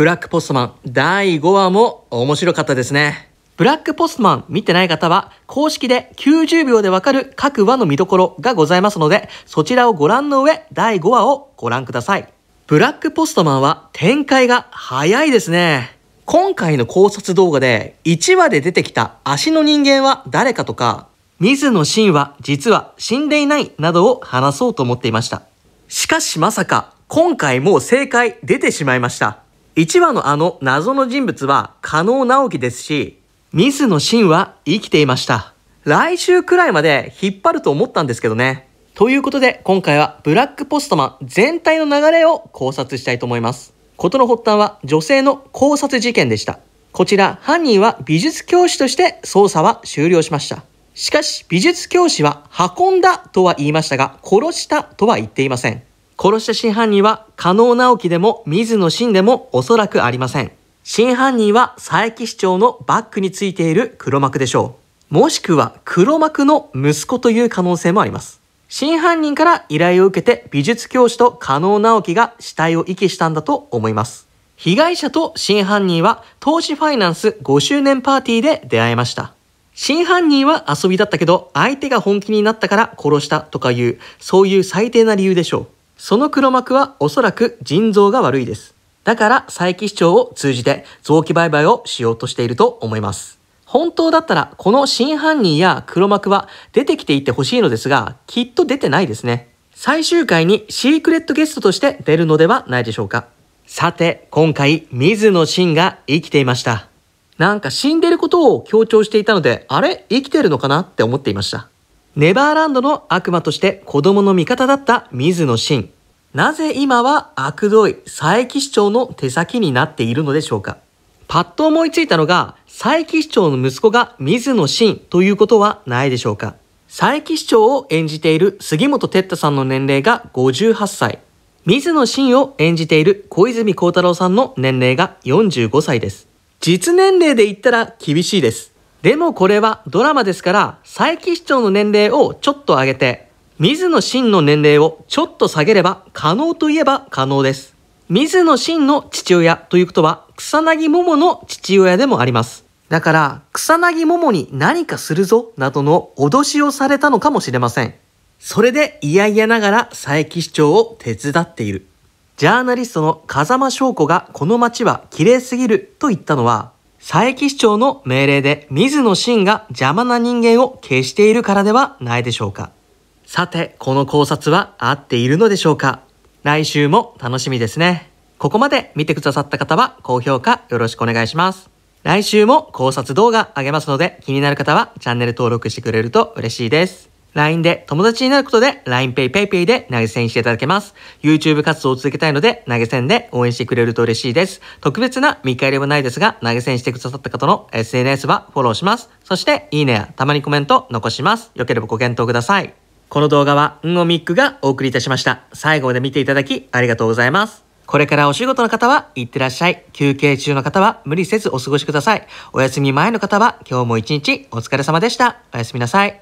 ブラックポストマン第5話も面白かったですね。ブラックポストマン見てない方は公式で90秒でわかる各話の見どころがございますのでそちらをご覧の上第5話をご覧ください。ブラックポストマンは展開が早いですね。今回の考察動画で1話で出てきた足の人間は誰かとか、水野真は実は死んでいないなどを話そうと思っていました。しかしまさか今回もう正解出てしまいました。1話のあの謎の人物は加納直樹ですし、ミ水野真は生きていました。来週くらいまで引っ張ると思ったんですけどね。ということで今回はブラックポストマン全体の流れを考察したいと思います。事の発端は女性の考察事件でした。こちら犯人は美術教師として捜査は終了しました。しかし美術教師は運んだとは言いましたが殺したとは言っていません。殺した真犯人は、加納直樹でも水野真でもおそらくありません。真犯人は佐伯市長のバッグについている黒幕でしょう。もしくは黒幕の息子という可能性もあります。真犯人から依頼を受けて美術教師と加納直樹が死体を遺棄したんだと思います。被害者と真犯人は投資ファイナンス5周年パーティーで出会いました。真犯人は遊びだったけど相手が本気になったから殺したとかいう、そういう最低な理由でしょう。その黒幕はおそらく腎臓が悪いです。だから再起視聴を通じて臓器売買をしようとしていると思います。本当だったらこの真犯人や黒幕は出てきていってほしいのですが、きっと出てないですね。最終回にシークレットゲストとして出るのではないでしょうか。さて、今回、水野真が生きていました。なんか死んでることを強調していたので、あれ生きてるのかなって思っていました。ネバーランドの悪魔として子供の味方だった水野真。なぜ今は悪どい佐伯市長の手先になっているのでしょうかパッと思いついたのが佐伯市長の息子が水野真ということはないでしょうか佐伯市長を演じている杉本哲太さんの年齢が58歳。水野真を演じている小泉孝太郎さんの年齢が45歳です。実年齢で言ったら厳しいです。でもこれはドラマですから、佐伯市長の年齢をちょっと上げて、水野真の年齢をちょっと下げれば可能といえば可能です。水野真の父親ということは、草薙桃の父親でもあります。だから、草薙桃に何かするぞ、などの脅しをされたのかもしれません。それで嫌々ながら佐伯市長を手伝っている。ジャーナリストの風間翔子がこの街は綺麗すぎると言ったのは、佐伯市長の命令で水野真が邪魔な人間を消しているからではないでしょうか。さて、この考察は合っているのでしょうか来週も楽しみですね。ここまで見てくださった方は高評価よろしくお願いします。来週も考察動画あげますので気になる方はチャンネル登録してくれると嬉しいです。LINE で友達になることで LINEPayPayPay で投げ銭していただけます。YouTube 活動を続けたいので投げ銭で応援してくれると嬉しいです。特別な見返りはないですが投げ銭してくださった方の SNS はフォローします。そしていいねやたまにコメント残します。よければご検討ください。この動画はんごみっくがお送りいたしました。最後まで見ていただきありがとうございます。これからお仕事の方は行ってらっしゃい。休憩中の方は無理せずお過ごしください。お休み前の方は今日も一日お疲れ様でした。おやすみなさい。